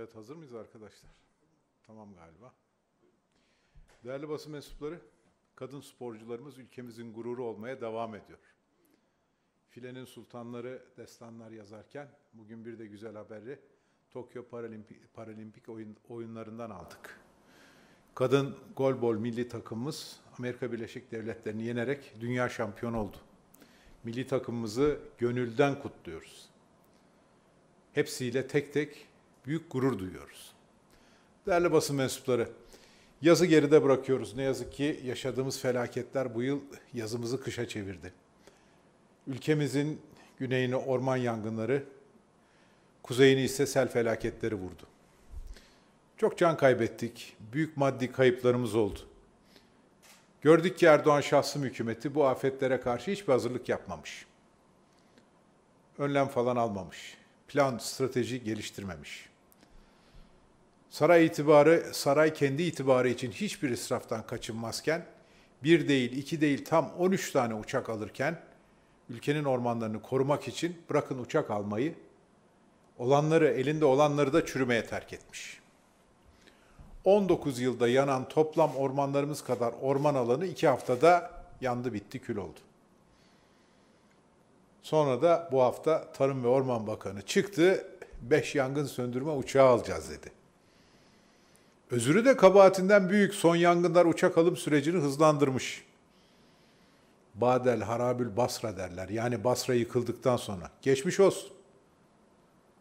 Evet hazır mıyız arkadaşlar? Tamam galiba. Değerli basın mensupları, kadın sporcularımız ülkemizin gururu olmaya devam ediyor. Filenin sultanları destanlar yazarken bugün bir de güzel haberi Tokyo Paralimpi Paralimpik oyun, oyunlarından aldık. Kadın golbol milli takımımız Amerika Birleşik Devletleri'ni yenerek dünya şampiyonu oldu. Milli takımımızı gönülden kutluyoruz. Hepsiyle tek tek büyük gurur duyuyoruz. Değerli basın mensupları, yazı geride bırakıyoruz. Ne yazık ki yaşadığımız felaketler bu yıl yazımızı kışa çevirdi. Ülkemizin güneyini orman yangınları, kuzeyini ise sel felaketleri vurdu. Çok can kaybettik, büyük maddi kayıplarımız oldu. Gördük ki Erdoğan şahsım hükümeti bu afetlere karşı hiçbir hazırlık yapmamış. Önlem falan almamış. Plan, strateji geliştirmemiş. Saray itibarı, saray kendi itibarı için hiçbir israftan kaçınmazken, bir değil, iki değil, tam 13 tane uçak alırken, ülkenin ormanlarını korumak için bırakın uçak almayı, olanları, elinde olanları da çürümeye terk etmiş. 19 yılda yanan toplam ormanlarımız kadar orman alanı iki haftada yandı bitti kül oldu. Sonra da bu hafta Tarım ve Orman Bakanı çıktı, 5 yangın söndürme uçağı alacağız dedi. Özürü de kabahatinden büyük. Son yangınlar uçak alım sürecini hızlandırmış. Badel Harabül Basra derler. Yani Basra yıkıldıktan sonra. Geçmiş olsun.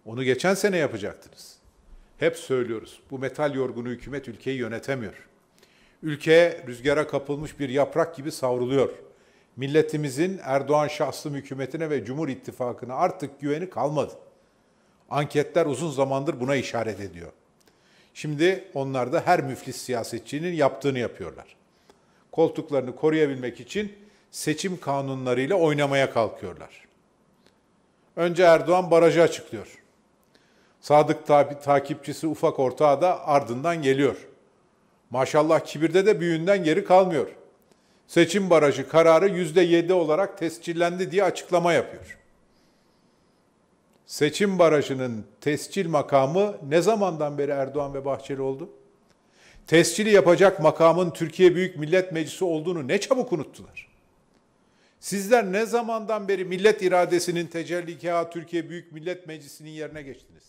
Onu geçen sene yapacaktınız. Hep söylüyoruz. Bu metal yorgunu hükümet ülkeyi yönetemiyor. Ülke rüzgara kapılmış bir yaprak gibi savruluyor. Milletimizin Erdoğan şahsım hükümetine ve Cumhur İttifakı'na artık güveni kalmadı. Anketler uzun zamandır buna işaret ediyor. Şimdi onlar da her müflis siyasetçinin yaptığını yapıyorlar. Koltuklarını koruyabilmek için seçim kanunlarıyla oynamaya kalkıyorlar. Önce Erdoğan barajı açıklıyor. Sadık ta- takipçisi ufak ortağı da ardından geliyor. Maşallah kibirde de büyüğünden geri kalmıyor. Seçim barajı kararı %7 olarak tescillendi diye açıklama yapıyor seçim barajının tescil makamı ne zamandan beri Erdoğan ve Bahçeli oldu? Tescili yapacak makamın Türkiye Büyük Millet Meclisi olduğunu ne çabuk unuttular. Sizler ne zamandan beri millet iradesinin tecellikaha Türkiye Büyük Millet Meclisi'nin yerine geçtiniz?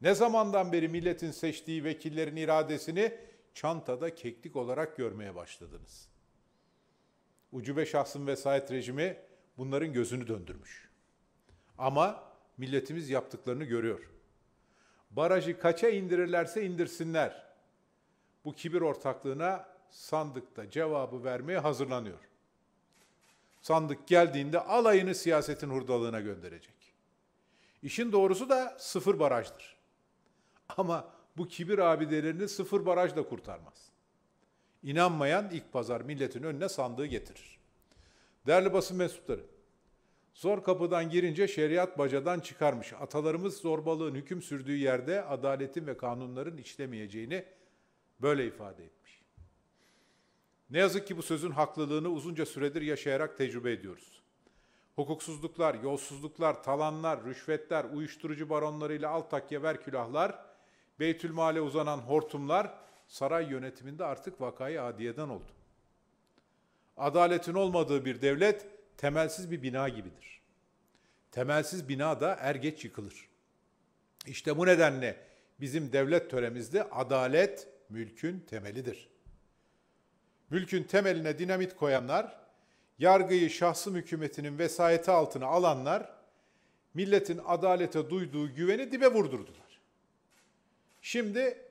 Ne zamandan beri milletin seçtiği vekillerin iradesini çantada keklik olarak görmeye başladınız? Ucube şahsın vesayet rejimi bunların gözünü döndürmüş. Ama milletimiz yaptıklarını görüyor. Barajı kaça indirirlerse indirsinler. Bu kibir ortaklığına sandıkta cevabı vermeye hazırlanıyor. Sandık geldiğinde alayını siyasetin hurdalığına gönderecek. İşin doğrusu da sıfır barajdır. Ama bu kibir abidelerini sıfır baraj da kurtarmaz. İnanmayan ilk pazar milletin önüne sandığı getirir. Değerli basın mensupları, Zor kapıdan girince şeriat bacadan çıkarmış. Atalarımız zorbalığın hüküm sürdüğü yerde adaletin ve kanunların işlemeyeceğini böyle ifade etmiş. Ne yazık ki bu sözün haklılığını uzunca süredir yaşayarak tecrübe ediyoruz. Hukuksuzluklar, yolsuzluklar, talanlar, rüşvetler, uyuşturucu baronlarıyla alt takya ver külahlar, Beytülmale uzanan hortumlar saray yönetiminde artık vakayı adiyeden oldu. Adaletin olmadığı bir devlet temelsiz bir bina gibidir. Temelsiz bina da er geç yıkılır. İşte bu nedenle bizim devlet töremizde adalet mülkün temelidir. Mülkün temeline dinamit koyanlar, yargıyı şahsım hükümetinin vesayeti altına alanlar, milletin adalete duyduğu güveni dibe vurdurdular. Şimdi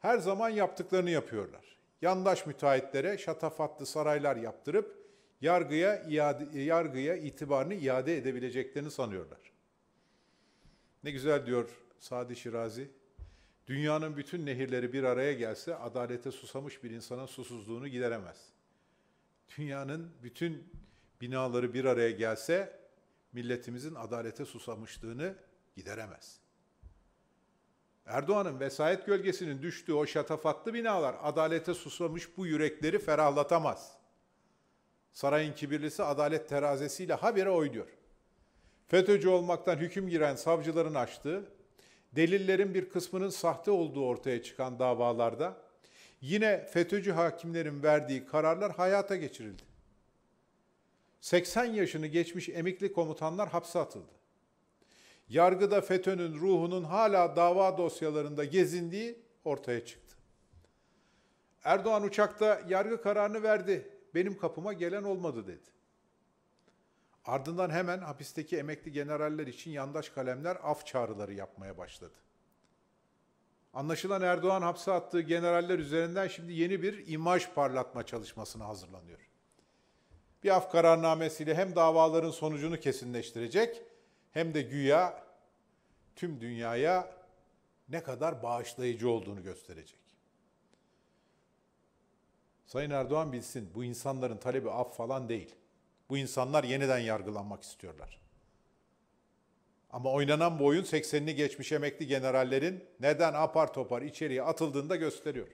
her zaman yaptıklarını yapıyorlar. Yandaş müteahhitlere şatafatlı saraylar yaptırıp yargıya iade, yargıya itibarını iade edebileceklerini sanıyorlar. Ne güzel diyor Sadi Şirazi. Dünyanın bütün nehirleri bir araya gelse adalete susamış bir insanın susuzluğunu gideremez. Dünyanın bütün binaları bir araya gelse milletimizin adalete susamışlığını gideremez. Erdoğan'ın vesayet gölgesinin düştüğü o şatafatlı binalar adalete susamış bu yürekleri ferahlatamaz.'' Sarayın kibirlisi adalet terazisiyle habire oynuyor. FETÖ'cü olmaktan hüküm giren savcıların açtığı, delillerin bir kısmının sahte olduğu ortaya çıkan davalarda yine FETÖ'cü hakimlerin verdiği kararlar hayata geçirildi. 80 yaşını geçmiş emekli komutanlar hapse atıldı. Yargıda FETÖ'nün ruhunun hala dava dosyalarında gezindiği ortaya çıktı. Erdoğan uçakta yargı kararını verdi benim kapıma gelen olmadı dedi. Ardından hemen hapisteki emekli generaller için yandaş kalemler af çağrıları yapmaya başladı. Anlaşılan Erdoğan hapse attığı generaller üzerinden şimdi yeni bir imaj parlatma çalışmasına hazırlanıyor. Bir af kararnamesiyle hem davaların sonucunu kesinleştirecek hem de güya tüm dünyaya ne kadar bağışlayıcı olduğunu gösterecek. Sayın Erdoğan bilsin bu insanların talebi af falan değil. Bu insanlar yeniden yargılanmak istiyorlar. Ama oynanan bu oyun 80'ini geçmiş emekli generallerin neden apar topar içeriye atıldığını da gösteriyor.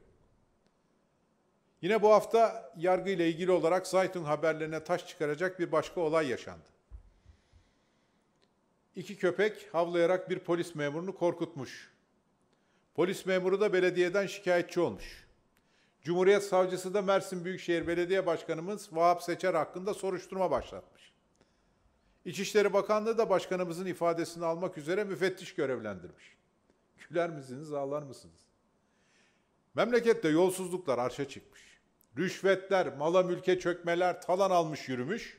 Yine bu hafta yargı ile ilgili olarak Zaytun haberlerine taş çıkaracak bir başka olay yaşandı. İki köpek havlayarak bir polis memurunu korkutmuş. Polis memuru da belediyeden şikayetçi olmuş. Cumhuriyet Savcısı da Mersin Büyükşehir Belediye Başkanımız Vahap Seçer hakkında soruşturma başlatmış. İçişleri Bakanlığı da başkanımızın ifadesini almak üzere müfettiş görevlendirmiş. Güler misiniz, ağlar mısınız? Memlekette yolsuzluklar arşa çıkmış. Rüşvetler, mala mülke çökmeler talan almış yürümüş.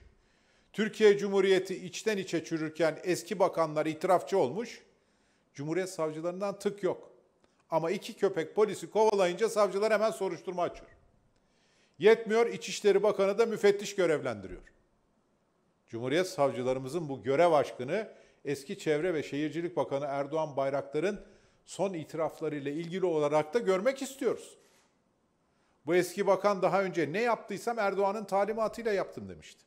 Türkiye Cumhuriyeti içten içe çürürken eski bakanlar itirafçı olmuş. Cumhuriyet savcılarından tık yok.'' Ama iki köpek polisi kovalayınca savcılar hemen soruşturma açıyor. Yetmiyor İçişleri Bakanı da müfettiş görevlendiriyor. Cumhuriyet savcılarımızın bu görev aşkını eski Çevre ve Şehircilik Bakanı Erdoğan Bayraktar'ın son itiraflarıyla ilgili olarak da görmek istiyoruz. Bu eski bakan daha önce ne yaptıysam Erdoğan'ın talimatıyla yaptım demişti.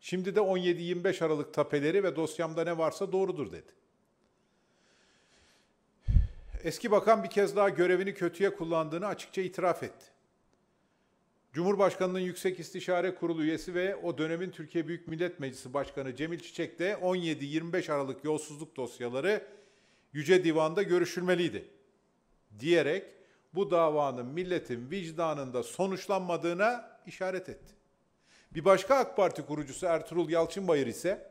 Şimdi de 17-25 Aralık tapeleri ve dosyamda ne varsa doğrudur dedi. Eski bakan bir kez daha görevini kötüye kullandığını açıkça itiraf etti. Cumhurbaşkanının Yüksek İstişare Kurulu üyesi ve o dönemin Türkiye Büyük Millet Meclisi Başkanı Cemil Çiçek de 17-25 Aralık yolsuzluk dosyaları Yüce Divan'da görüşülmeliydi diyerek bu davanın milletin vicdanında sonuçlanmadığına işaret etti. Bir başka AK Parti kurucusu Ertuğrul Yalçınbayır ise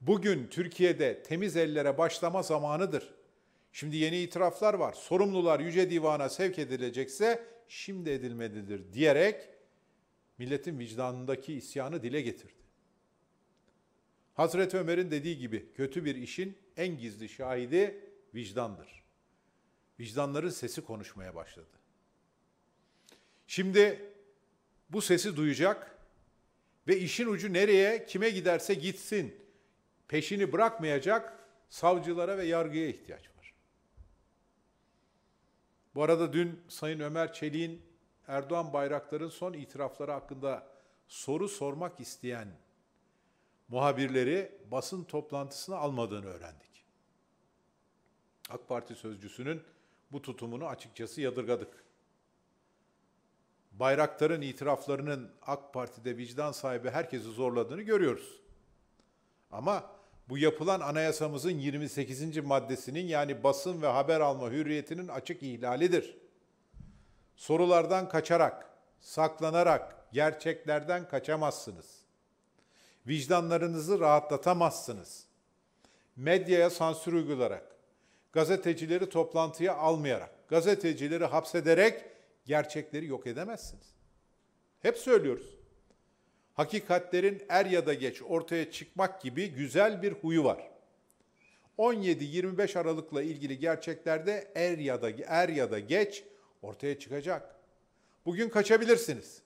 bugün Türkiye'de temiz ellere başlama zamanıdır Şimdi yeni itiraflar var. Sorumlular Yüce Divan'a sevk edilecekse şimdi edilmelidir diyerek milletin vicdanındaki isyanı dile getirdi. Hazreti Ömer'in dediği gibi kötü bir işin en gizli şahidi vicdandır. Vicdanların sesi konuşmaya başladı. Şimdi bu sesi duyacak ve işin ucu nereye, kime giderse gitsin peşini bırakmayacak savcılara ve yargıya ihtiyaç var. Bu arada dün Sayın Ömer Çelik'in Erdoğan Bayraktar'ın son itirafları hakkında soru sormak isteyen muhabirleri basın toplantısına almadığını öğrendik. AK Parti sözcüsünün bu tutumunu açıkçası yadırgadık. Bayraktar'ın itiraflarının AK Parti'de vicdan sahibi herkesi zorladığını görüyoruz. Ama bu yapılan anayasamızın 28. maddesinin yani basın ve haber alma hürriyetinin açık ihlalidir. Sorulardan kaçarak, saklanarak gerçeklerden kaçamazsınız. Vicdanlarınızı rahatlatamazsınız. Medyaya sansür uygularak, gazetecileri toplantıya almayarak, gazetecileri hapsederek gerçekleri yok edemezsiniz. Hep söylüyoruz hakikatlerin er ya da geç ortaya çıkmak gibi güzel bir huyu var. 17-25 Aralık'la ilgili gerçekler de er ya da er ya da geç ortaya çıkacak. Bugün kaçabilirsiniz.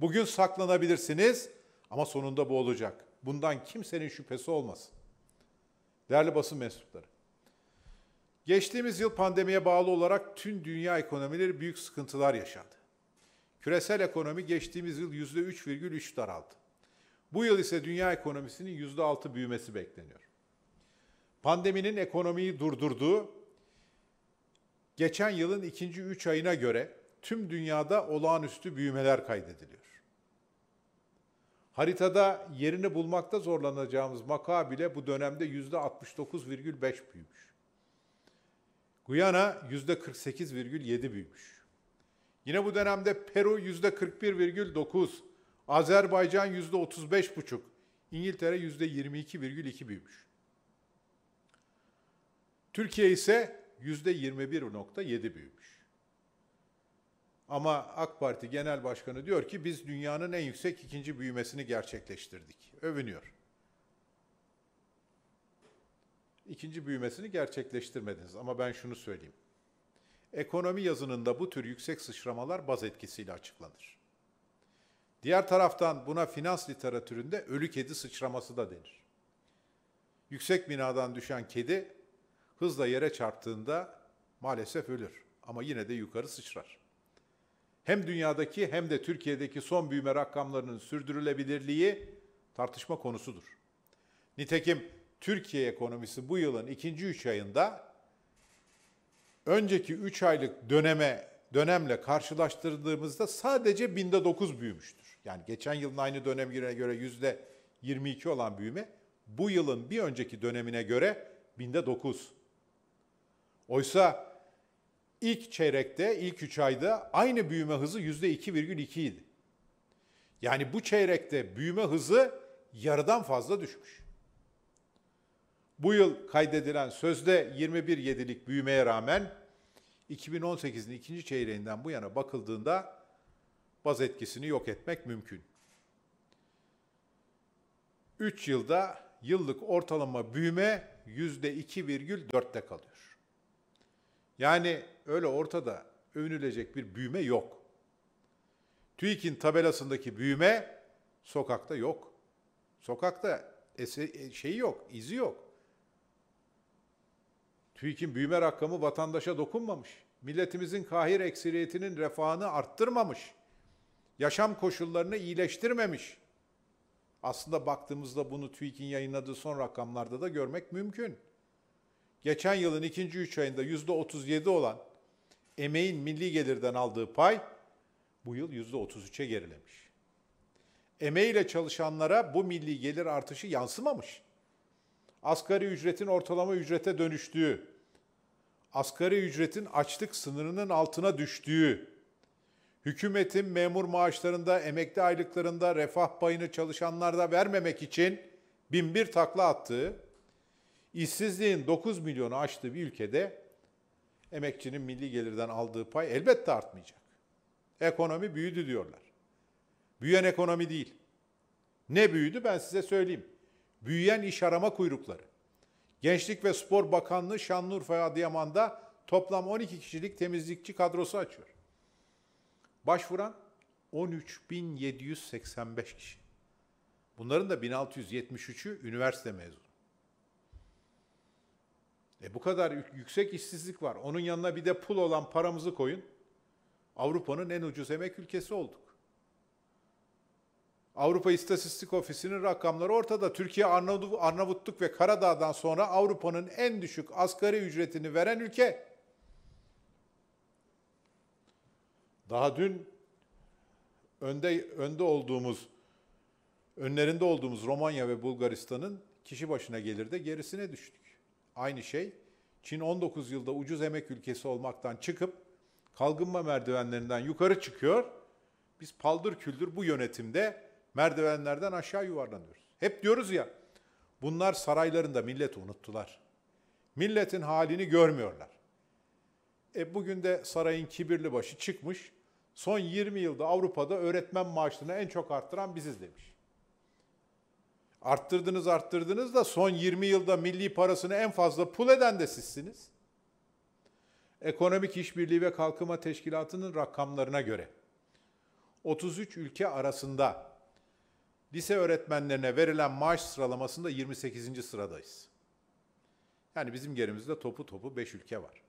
Bugün saklanabilirsiniz ama sonunda bu olacak. Bundan kimsenin şüphesi olmasın. Değerli basın mensupları. Geçtiğimiz yıl pandemiye bağlı olarak tüm dünya ekonomileri büyük sıkıntılar yaşadı. Küresel ekonomi geçtiğimiz yıl %3,3 daraldı. Bu yıl ise dünya ekonomisinin %6 büyümesi bekleniyor. Pandeminin ekonomiyi durdurduğu geçen yılın ikinci 3 ayına göre tüm dünyada olağanüstü büyümeler kaydediliyor. Haritada yerini bulmakta zorlanacağımız Maka bile bu dönemde %69,5 büyümüş. Guyana %48,7 büyümüş. Yine bu dönemde Peru %41,9, Azerbaycan %35,5, İngiltere %22,2 büyümüş. Türkiye ise %21,7 büyümüş. Ama AK Parti Genel Başkanı diyor ki biz dünyanın en yüksek ikinci büyümesini gerçekleştirdik. Övünüyor. İkinci büyümesini gerçekleştirmediniz ama ben şunu söyleyeyim. Ekonomi yazınında bu tür yüksek sıçramalar baz etkisiyle açıklanır. Diğer taraftan buna finans literatüründe ölü kedi sıçraması da denir. Yüksek binadan düşen kedi hızla yere çarptığında maalesef ölür ama yine de yukarı sıçrar. Hem dünyadaki hem de Türkiye'deki son büyüme rakamlarının sürdürülebilirliği tartışma konusudur. Nitekim Türkiye ekonomisi bu yılın ikinci üç ayında önceki 3 aylık döneme dönemle karşılaştırdığımızda sadece binde 9 büyümüştür. Yani geçen yılın aynı dönemine göre yüzde 22 olan büyüme bu yılın bir önceki dönemine göre binde 9. Oysa ilk çeyrekte, ilk 3 ayda aynı büyüme hızı yüzde 2,2 idi. Yani bu çeyrekte büyüme hızı yarıdan fazla düşmüş. Bu yıl kaydedilen sözde 21.7'lik büyümeye rağmen 2018'in ikinci çeyreğinden bu yana bakıldığında baz etkisini yok etmek mümkün. 3 yılda yıllık ortalama büyüme %2,4'te kalıyor. Yani öyle ortada övünülecek bir büyüme yok. TÜİK'in tabelasındaki büyüme sokakta yok. Sokakta şey yok, izi yok. TÜİK'in büyüme rakamı vatandaşa dokunmamış. Milletimizin kahir eksiliyetinin refahını arttırmamış. Yaşam koşullarını iyileştirmemiş. Aslında baktığımızda bunu TÜİK'in yayınladığı son rakamlarda da görmek mümkün. Geçen yılın ikinci üç ayında yüzde %37 olan emeğin milli gelirden aldığı pay bu yıl yüzde %33'e gerilemiş. Emeğiyle çalışanlara bu milli gelir artışı yansımamış. Asgari ücretin ortalama ücrete dönüştüğü, asgari ücretin açlık sınırının altına düştüğü, hükümetin memur maaşlarında, emekli aylıklarında, refah payını çalışanlarda vermemek için bin bir takla attığı, işsizliğin 9 milyonu aştığı bir ülkede emekçinin milli gelirden aldığı pay elbette artmayacak. Ekonomi büyüdü diyorlar. Büyüyen ekonomi değil. Ne büyüdü ben size söyleyeyim. Büyüyen iş arama kuyrukları. Gençlik ve Spor Bakanlığı Şanlıurfa Adıyaman'da toplam 12 kişilik temizlikçi kadrosu açıyor. Başvuran 13.785 kişi. Bunların da 1673'ü üniversite mezunu. E bu kadar yüksek işsizlik var. Onun yanına bir de pul olan paramızı koyun. Avrupa'nın en ucuz emek ülkesi olduk. Avrupa İstatistik Ofisi'nin rakamları ortada. Türkiye Arnavutluk ve Karadağ'dan sonra Avrupa'nın en düşük asgari ücretini veren ülke. Daha dün önde önde olduğumuz önlerinde olduğumuz Romanya ve Bulgaristan'ın kişi başına gelirde gerisine düştük. Aynı şey Çin 19 yılda ucuz emek ülkesi olmaktan çıkıp kalkınma merdivenlerinden yukarı çıkıyor. Biz paldır küldür bu yönetimde merdivenlerden aşağı yuvarlanıyoruz. Hep diyoruz ya, bunlar saraylarında milleti unuttular. Milletin halini görmüyorlar. E bugün de sarayın kibirli başı çıkmış, son 20 yılda Avrupa'da öğretmen maaşını en çok arttıran biziz demiş. Arttırdınız arttırdınız da son 20 yılda milli parasını en fazla pul eden de sizsiniz. Ekonomik İşbirliği ve Kalkınma Teşkilatı'nın rakamlarına göre 33 ülke arasında lise öğretmenlerine verilen maaş sıralamasında 28. sıradayız. Yani bizim gerimizde topu topu 5 ülke var.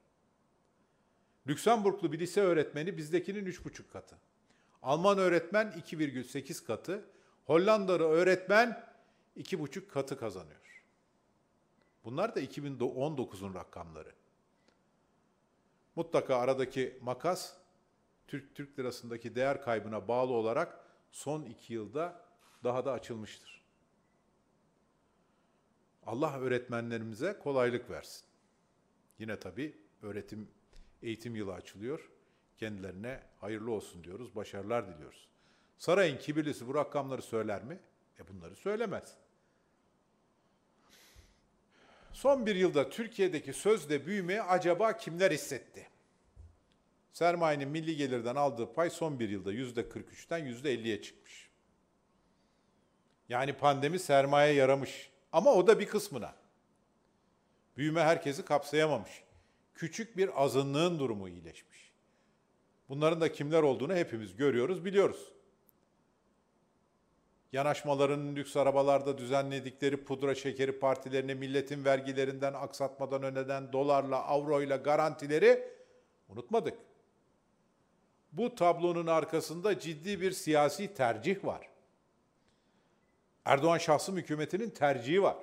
Lüksemburglu bir lise öğretmeni bizdekinin 3,5 katı. Alman öğretmen 2,8 katı. Hollandalı öğretmen 2,5 katı kazanıyor. Bunlar da 2019'un rakamları. Mutlaka aradaki makas Türk Türk lirasındaki değer kaybına bağlı olarak son iki yılda daha da açılmıştır. Allah öğretmenlerimize kolaylık versin. Yine tabi öğretim eğitim yılı açılıyor. Kendilerine hayırlı olsun diyoruz, başarılar diliyoruz. Sarayın kibirlisi bu rakamları söyler mi? E bunları söylemez. Son bir yılda Türkiye'deki sözde büyümeye acaba kimler hissetti? Sermayenin milli gelirden aldığı pay son bir yılda %43'ten %50'ye çıkmış. Yani pandemi sermaye yaramış ama o da bir kısmına. Büyüme herkesi kapsayamamış. Küçük bir azınlığın durumu iyileşmiş. Bunların da kimler olduğunu hepimiz görüyoruz, biliyoruz. Yanaşmaların lüks arabalarda düzenledikleri pudra şekeri partilerini, milletin vergilerinden aksatmadan öneden dolarla, avroyla garantileri unutmadık. Bu tablonun arkasında ciddi bir siyasi tercih var. Erdoğan şahsım hükümetinin tercihi var.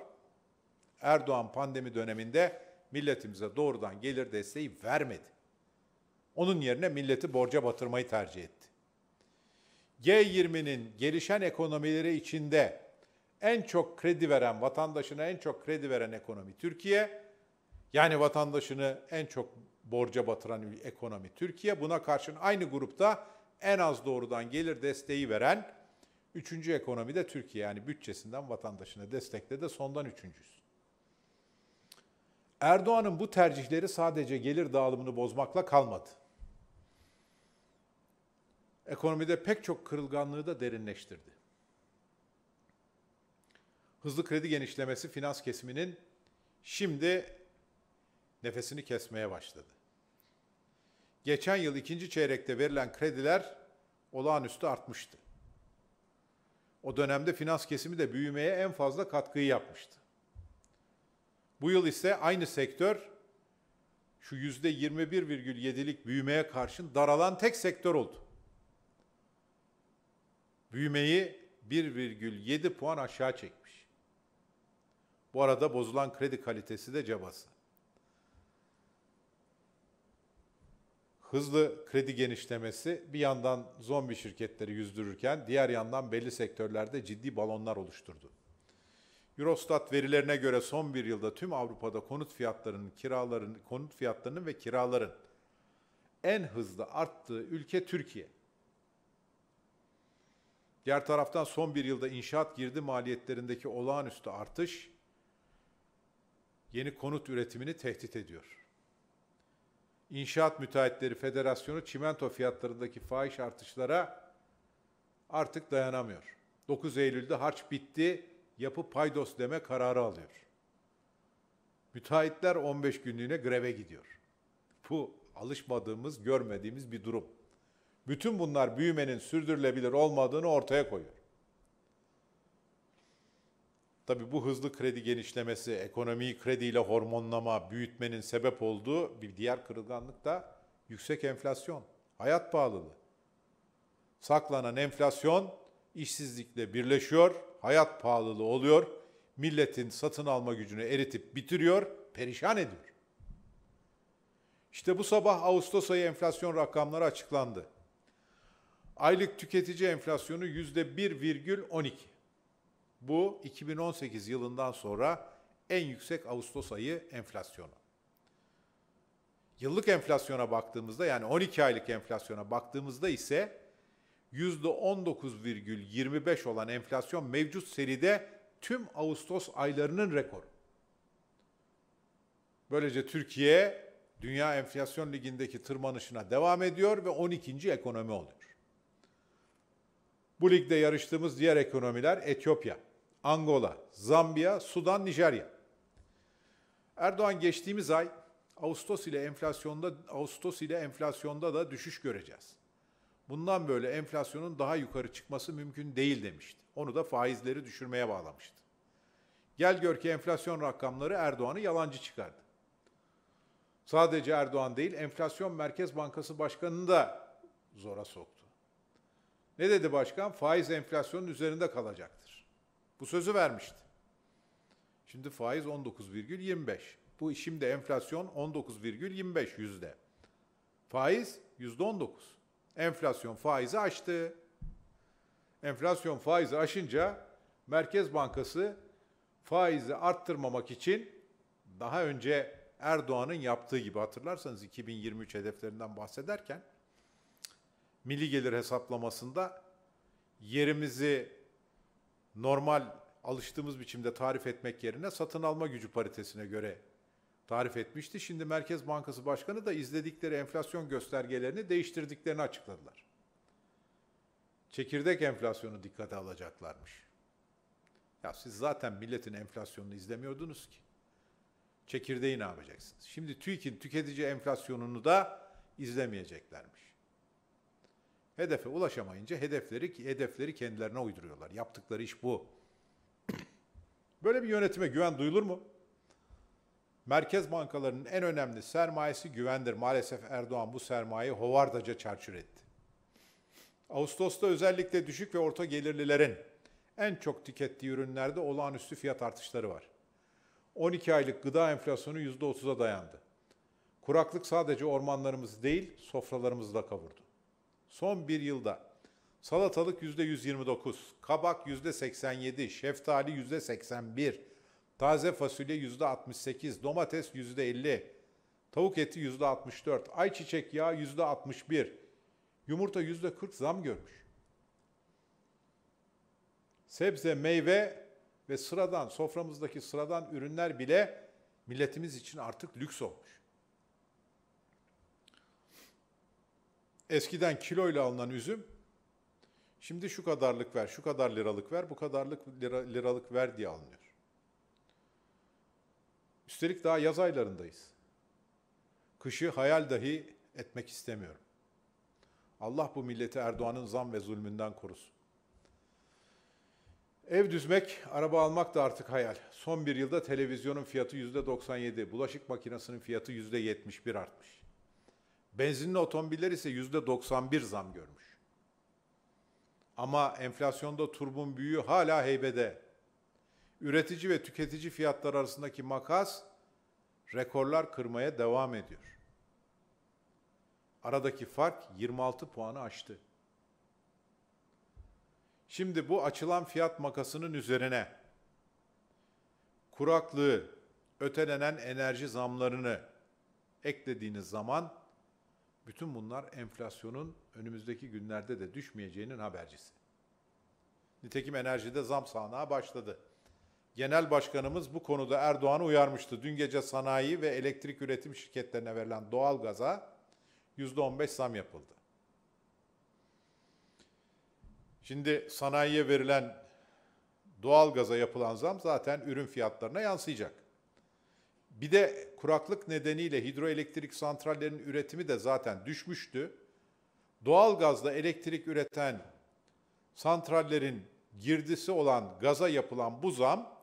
Erdoğan pandemi döneminde milletimize doğrudan gelir desteği vermedi. Onun yerine milleti borca batırmayı tercih etti. G20'nin gelişen ekonomileri içinde en çok kredi veren, vatandaşına en çok kredi veren ekonomi Türkiye. Yani vatandaşını en çok borca batıran ekonomi Türkiye. Buna karşın aynı grupta en az doğrudan gelir desteği veren Üçüncü ekonomi de Türkiye yani bütçesinden vatandaşına destekle de sondan üçüncüyüz. Erdoğan'ın bu tercihleri sadece gelir dağılımını bozmakla kalmadı. Ekonomide pek çok kırılganlığı da derinleştirdi. Hızlı kredi genişlemesi finans kesiminin şimdi nefesini kesmeye başladı. Geçen yıl ikinci çeyrekte verilen krediler olağanüstü artmıştı. O dönemde finans kesimi de büyümeye en fazla katkıyı yapmıştı. Bu yıl ise aynı sektör şu yüzde 21,7'lik büyümeye karşın daralan tek sektör oldu. Büyümeyi 1,7 puan aşağı çekmiş. Bu arada bozulan kredi kalitesi de cabası. hızlı kredi genişlemesi bir yandan zombi şirketleri yüzdürürken diğer yandan belli sektörlerde ciddi balonlar oluşturdu. Eurostat verilerine göre son bir yılda tüm Avrupa'da konut fiyatlarının, kiraların, konut fiyatlarının ve kiraların en hızlı arttığı ülke Türkiye. Diğer taraftan son bir yılda inşaat girdi maliyetlerindeki olağanüstü artış yeni konut üretimini tehdit ediyor. İnşaat Müteahhitleri Federasyonu çimento fiyatlarındaki fahiş artışlara artık dayanamıyor. 9 Eylül'de harç bitti, yapı paydos deme kararı alıyor. Müteahhitler 15 günlüğüne greve gidiyor. Bu alışmadığımız, görmediğimiz bir durum. Bütün bunlar büyümenin sürdürülebilir olmadığını ortaya koyuyor. Tabi bu hızlı kredi genişlemesi, ekonomiyi krediyle hormonlama, büyütmenin sebep olduğu bir diğer kırılganlık da yüksek enflasyon, hayat pahalılığı. Saklanan enflasyon işsizlikle birleşiyor, hayat pahalılığı oluyor, milletin satın alma gücünü eritip bitiriyor, perişan ediyor. İşte bu sabah Ağustos ayı enflasyon rakamları açıklandı. Aylık tüketici enflasyonu yüzde %1,12. Bu 2018 yılından sonra en yüksek Ağustos ayı enflasyonu. Yıllık enflasyona baktığımızda yani 12 aylık enflasyona baktığımızda ise %19,25 olan enflasyon mevcut seride tüm Ağustos aylarının rekoru. Böylece Türkiye Dünya Enflasyon Ligi'ndeki tırmanışına devam ediyor ve 12. ekonomi oluyor. Bu ligde yarıştığımız diğer ekonomiler Etiyopya, Angola, Zambiya, Sudan, Nijerya. Erdoğan geçtiğimiz ay Ağustos ile enflasyonda Ağustos ile enflasyonda da düşüş göreceğiz. Bundan böyle enflasyonun daha yukarı çıkması mümkün değil demişti. Onu da faizleri düşürmeye bağlamıştı. Gel gör ki enflasyon rakamları Erdoğan'ı yalancı çıkardı. Sadece Erdoğan değil, Enflasyon Merkez Bankası Başkanı'nı da zora soktu. Ne dedi başkan? Faiz enflasyonun üzerinde kalacaktır. Bu sözü vermişti. Şimdi faiz 19,25. Bu şimdi enflasyon 19,25 yüzde. Faiz yüzde 19. Enflasyon faizi aştı. Enflasyon faizi aşınca Merkez Bankası faizi arttırmamak için daha önce Erdoğan'ın yaptığı gibi hatırlarsanız 2023 hedeflerinden bahsederken milli gelir hesaplamasında yerimizi normal alıştığımız biçimde tarif etmek yerine satın alma gücü paritesine göre tarif etmişti. Şimdi Merkez Bankası Başkanı da izledikleri enflasyon göstergelerini değiştirdiklerini açıkladılar. Çekirdek enflasyonu dikkate alacaklarmış. Ya siz zaten milletin enflasyonunu izlemiyordunuz ki. Çekirdeği ne yapacaksınız? Şimdi TÜİK'in tüketici enflasyonunu da izlemeyeceklermiş. Hedefe ulaşamayınca hedefleri hedefleri kendilerine uyduruyorlar. Yaptıkları iş bu. Böyle bir yönetime güven duyulur mu? Merkez bankalarının en önemli sermayesi güvendir. Maalesef Erdoğan bu sermayeyi hovardaca çarçur etti. Ağustos'ta özellikle düşük ve orta gelirlilerin en çok tükettiği ürünlerde olağanüstü fiyat artışları var. 12 aylık gıda enflasyonu %30'a dayandı. Kuraklık sadece ormanlarımızı değil, sofralarımızı da kavurdu. Son bir yılda salatalık yüzde 129, kabak yüzde 87, şeftali yüzde 81, taze fasulye yüzde 68, domates yüzde 50, tavuk eti yüzde 64, ayçiçek yağı yüzde 61, yumurta yüzde 40 zam görmüş. Sebze, meyve ve sıradan, soframızdaki sıradan ürünler bile milletimiz için artık lüks olmuş. Eskiden kiloyla alınan üzüm şimdi şu kadarlık ver, şu kadar liralık ver, bu kadarlık lira, liralık ver diye alınıyor. Üstelik daha yaz aylarındayız. Kışı hayal dahi etmek istemiyorum. Allah bu milleti Erdoğan'ın zam ve zulmünden korusun. Ev düzmek, araba almak da artık hayal. Son bir yılda televizyonun fiyatı yüzde %97, bulaşık makinesinin fiyatı yüzde %71 artmış. Benzinli otomobiller ise yüzde 91 zam görmüş. Ama enflasyonda turbun büyüğü hala heybede. Üretici ve tüketici fiyatlar arasındaki makas rekorlar kırmaya devam ediyor. Aradaki fark 26 puanı aştı. Şimdi bu açılan fiyat makasının üzerine kuraklığı, ötelenen enerji zamlarını eklediğiniz zaman bütün bunlar enflasyonun önümüzdeki günlerde de düşmeyeceğinin habercisi. Nitekim enerjide zam sahnağı başladı. Genel Başkanımız bu konuda Erdoğan'ı uyarmıştı. Dün gece sanayi ve elektrik üretim şirketlerine verilen doğal gaza %15 zam yapıldı. Şimdi sanayiye verilen doğal gaza yapılan zam zaten ürün fiyatlarına yansıyacak. Bir de kuraklık nedeniyle hidroelektrik santrallerinin üretimi de zaten düşmüştü. Doğalgazla elektrik üreten santrallerin girdisi olan gaza yapılan bu zam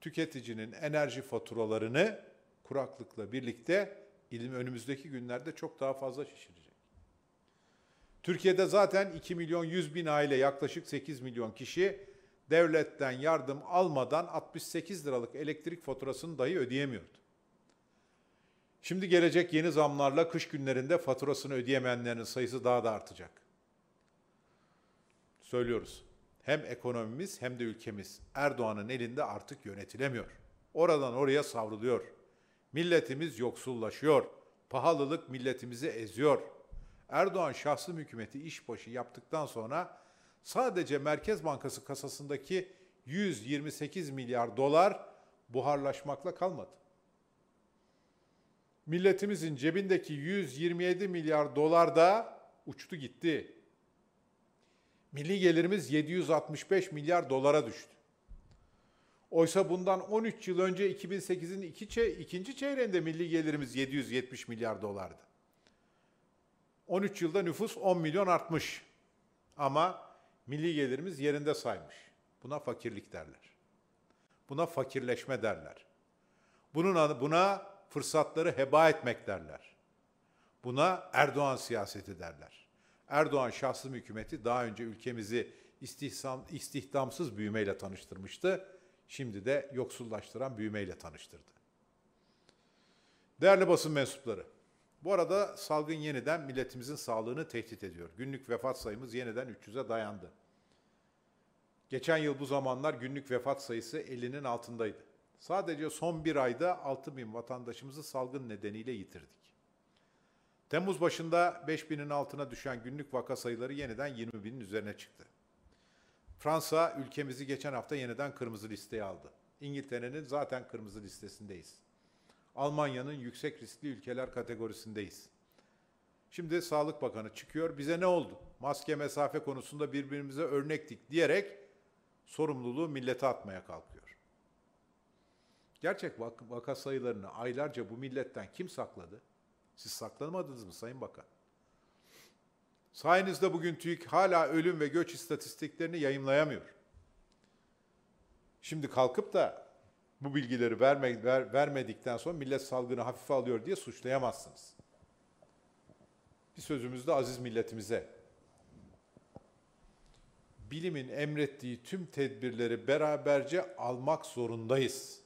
tüketicinin enerji faturalarını kuraklıkla birlikte ilim önümüzdeki günlerde çok daha fazla şişirecek. Türkiye'de zaten 2 milyon 100 bin aile yaklaşık 8 milyon kişi devletten yardım almadan 68 liralık elektrik faturasını dahi ödeyemiyordu. Şimdi gelecek yeni zamlarla kış günlerinde faturasını ödeyemeyenlerin sayısı daha da artacak. Söylüyoruz. Hem ekonomimiz hem de ülkemiz Erdoğan'ın elinde artık yönetilemiyor. Oradan oraya savruluyor. Milletimiz yoksullaşıyor. Pahalılık milletimizi eziyor. Erdoğan şahsi hükümeti işbaşı yaptıktan sonra sadece Merkez Bankası kasasındaki 128 milyar dolar buharlaşmakla kalmadı. Milletimizin cebindeki 127 milyar dolar da uçtu gitti. Milli gelirimiz 765 milyar dolara düştü. Oysa bundan 13 yıl önce 2008'in ikinci çeyreğinde milli gelirimiz 770 milyar dolardı. 13 yılda nüfus 10 milyon artmış. Ama milli gelirimiz yerinde saymış. Buna fakirlik derler. Buna fakirleşme derler. Bunun buna fırsatları heba etmek derler. Buna Erdoğan siyaseti derler. Erdoğan şahsı hükümeti daha önce ülkemizi istihsam, istihdamsız büyümeyle tanıştırmıştı. Şimdi de yoksullaştıran büyümeyle tanıştırdı. Değerli basın mensupları, bu arada salgın yeniden milletimizin sağlığını tehdit ediyor. Günlük vefat sayımız yeniden 300'e dayandı. Geçen yıl bu zamanlar günlük vefat sayısı 50'nin altındaydı. Sadece son bir ayda 6 bin vatandaşımızı salgın nedeniyle yitirdik. Temmuz başında 5 binin altına düşen günlük vaka sayıları yeniden 20 binin üzerine çıktı. Fransa ülkemizi geçen hafta yeniden kırmızı listeye aldı. İngiltere'nin zaten kırmızı listesindeyiz. Almanya'nın yüksek riskli ülkeler kategorisindeyiz. Şimdi Sağlık Bakanı çıkıyor. Bize ne oldu? Maske mesafe konusunda birbirimize örnektik diyerek sorumluluğu millete atmaya kalkıyor. Gerçek vak vaka sayılarını aylarca bu milletten kim sakladı? Siz saklamadınız mı Sayın Bakan? Sayenizde bugün TÜİK hala ölüm ve göç istatistiklerini yayımlayamıyor. Şimdi kalkıp da bu bilgileri verme, ver, vermedikten sonra millet salgını hafife alıyor diye suçlayamazsınız. Bir sözümüzde aziz milletimize. Bilimin emrettiği tüm tedbirleri beraberce almak zorundayız.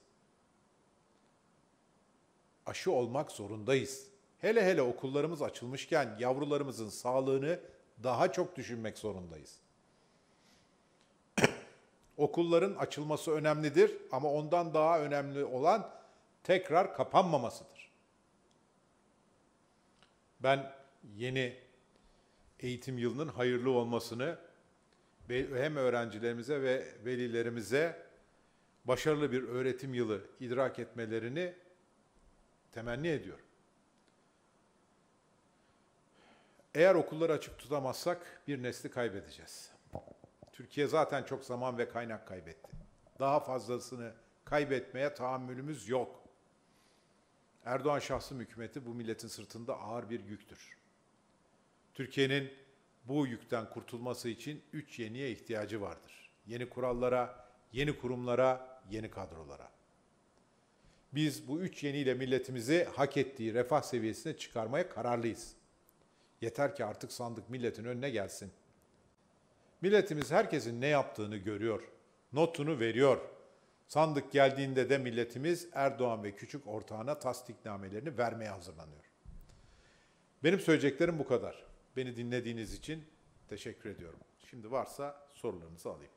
Aşı olmak zorundayız. Hele hele okullarımız açılmışken yavrularımızın sağlığını daha çok düşünmek zorundayız. Okulların açılması önemlidir ama ondan daha önemli olan tekrar kapanmamasıdır. Ben yeni eğitim yılının hayırlı olmasını hem öğrencilerimize ve velilerimize başarılı bir öğretim yılı idrak etmelerini temenni ediyorum. Eğer okulları açık tutamazsak bir nesli kaybedeceğiz. Türkiye zaten çok zaman ve kaynak kaybetti. Daha fazlasını kaybetmeye tahammülümüz yok. Erdoğan şahsım hükümeti bu milletin sırtında ağır bir yüktür. Türkiye'nin bu yükten kurtulması için üç yeniye ihtiyacı vardır. Yeni kurallara, yeni kurumlara, yeni kadrolara. Biz bu üç yeniyle milletimizi hak ettiği refah seviyesine çıkarmaya kararlıyız. Yeter ki artık sandık milletin önüne gelsin.'' Milletimiz herkesin ne yaptığını görüyor, notunu veriyor. Sandık geldiğinde de milletimiz Erdoğan ve küçük ortağına tasdiknamelerini vermeye hazırlanıyor. Benim söyleyeceklerim bu kadar. Beni dinlediğiniz için teşekkür ediyorum. Şimdi varsa sorularınızı alayım.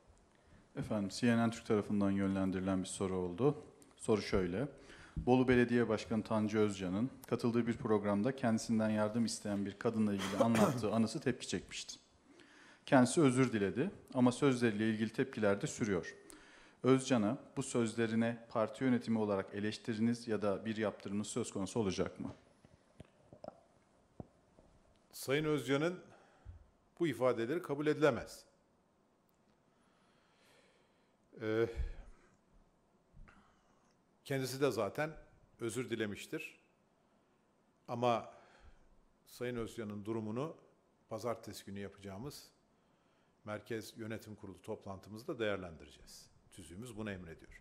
Efendim CNN Türk tarafından yönlendirilen bir soru oldu. Soru şöyle. Bolu Belediye Başkanı Tanju Özcan'ın katıldığı bir programda kendisinden yardım isteyen bir kadınla ilgili anlattığı anısı tepki çekmişti. Kendisi özür diledi ama sözleriyle ilgili tepkiler de sürüyor. Özcan'a bu sözlerine parti yönetimi olarak eleştiriniz ya da bir yaptırımınız söz konusu olacak mı? Sayın Özcan'ın bu ifadeleri kabul edilemez. Ee, kendisi de zaten özür dilemiştir. Ama Sayın Özcan'ın durumunu pazartesi günü yapacağımız merkez yönetim kurulu toplantımızda değerlendireceğiz. Tüzüğümüz bunu emrediyor.